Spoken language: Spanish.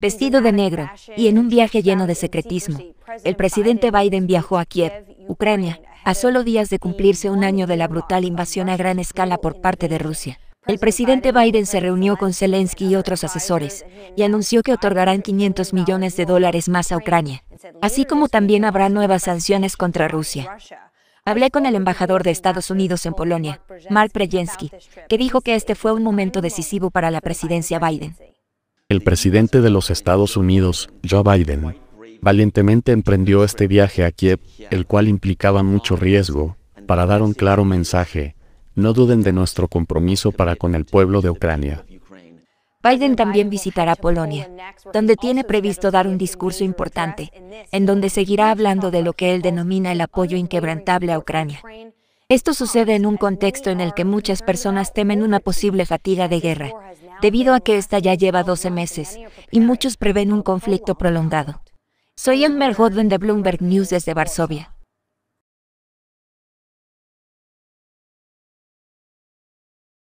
Vestido de negro y en un viaje lleno de secretismo, el presidente Biden viajó a Kiev, Ucrania, a solo días de cumplirse un año de la brutal invasión a gran escala por parte de Rusia. El presidente Biden se reunió con Zelensky y otros asesores y anunció que otorgarán 500 millones de dólares más a Ucrania, así como también habrá nuevas sanciones contra Rusia. Hablé con el embajador de Estados Unidos en Polonia, Mark Prejensky, que dijo que este fue un momento decisivo para la presidencia Biden. El presidente de los Estados Unidos, Joe Biden, valientemente emprendió este viaje a Kiev, el cual implicaba mucho riesgo, para dar un claro mensaje, no duden de nuestro compromiso para con el pueblo de Ucrania. Biden también visitará Polonia, donde tiene previsto dar un discurso importante, en donde seguirá hablando de lo que él denomina el apoyo inquebrantable a Ucrania. Esto sucede en un contexto en el que muchas personas temen una posible fatiga de guerra, debido a que esta ya lleva 12 meses, y muchos prevén un conflicto prolongado. Soy Emmer Godwin de Bloomberg News desde Varsovia.